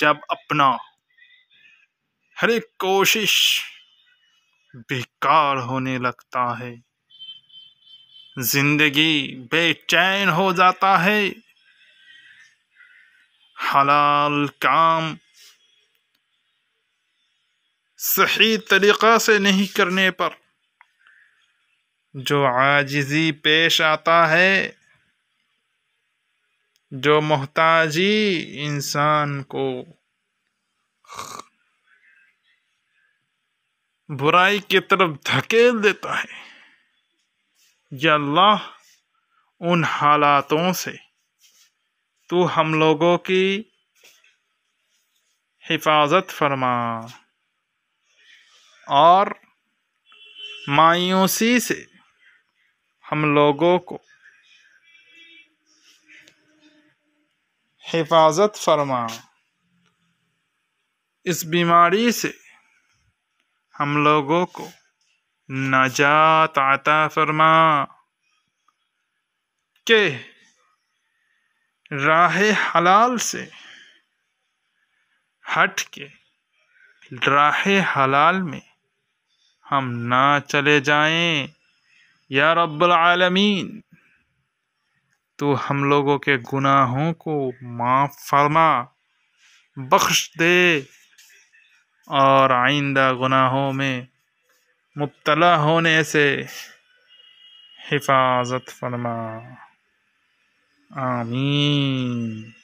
जब अपना हर एक कोशिश बेकार होने लगता है जिंदगी बेचैन हो जाता है हलाल काम सही तरीक़ा से नहीं करने पर जो आजिज़ी पेश आता है जो मोहताजी इंसान को बुराई की तरफ धकेल देता है या अल्लाह उन हालातों से तू हम लोगों की हिफाजत फरमा और मायूसी से हम लोगों को हिफाजत फरमा इस बीमारी से हम लोगों को नजात आता फरमा के राह हलाल से हट के राह हलाल में हम ना चले जाएं या रब्बुल आलमीन तो हम लोगों के गुनाहों को माफ़ फरमा बख्श दे और आइंदा गुनाहों में मुबतला होने से हिफाजत फरमा आमीन